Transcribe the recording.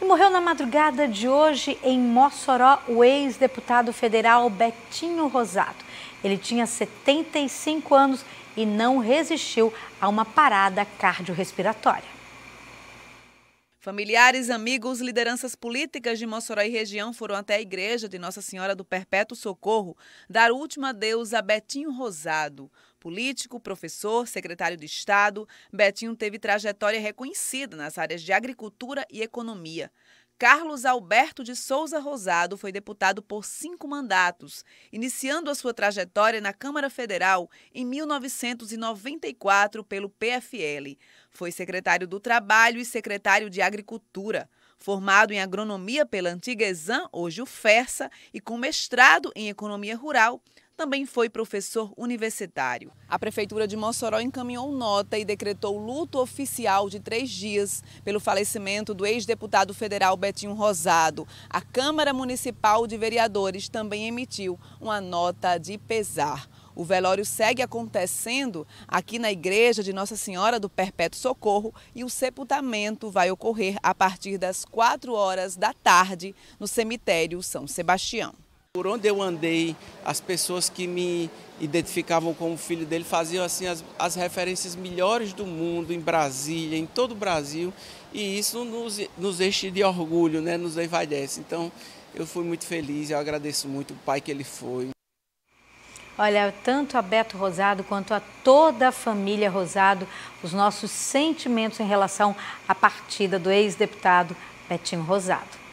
E morreu na madrugada de hoje em Mossoró o ex-deputado federal Betinho Rosato. Ele tinha 75 anos e não resistiu a uma parada cardiorrespiratória. Familiares, amigos, lideranças políticas de Mossoró e região foram até a igreja de Nossa Senhora do Perpétuo Socorro dar o último adeus a Betinho Rosado. Político, professor, secretário de Estado, Betinho teve trajetória reconhecida nas áreas de agricultura e economia. Carlos Alberto de Souza Rosado foi deputado por cinco mandatos, iniciando a sua trajetória na Câmara Federal em 1994 pelo PFL. Foi secretário do Trabalho e secretário de Agricultura. Formado em agronomia pela antiga Exam, hoje o FERSA, e com mestrado em economia rural, também foi professor universitário. A Prefeitura de Mossoró encaminhou nota e decretou luto oficial de três dias pelo falecimento do ex-deputado federal Betinho Rosado. A Câmara Municipal de Vereadores também emitiu uma nota de pesar. O velório segue acontecendo aqui na igreja de Nossa Senhora do Perpétuo Socorro e o sepultamento vai ocorrer a partir das 4 horas da tarde no cemitério São Sebastião. Por onde eu andei, as pessoas que me identificavam como filho dele faziam assim as, as referências melhores do mundo, em Brasília, em todo o Brasil, e isso nos, nos enche de orgulho, né? nos envaidece. Então, eu fui muito feliz, eu agradeço muito o pai que ele foi. Olha, tanto a Beto Rosado quanto a toda a família Rosado, os nossos sentimentos em relação à partida do ex-deputado Betinho Rosado.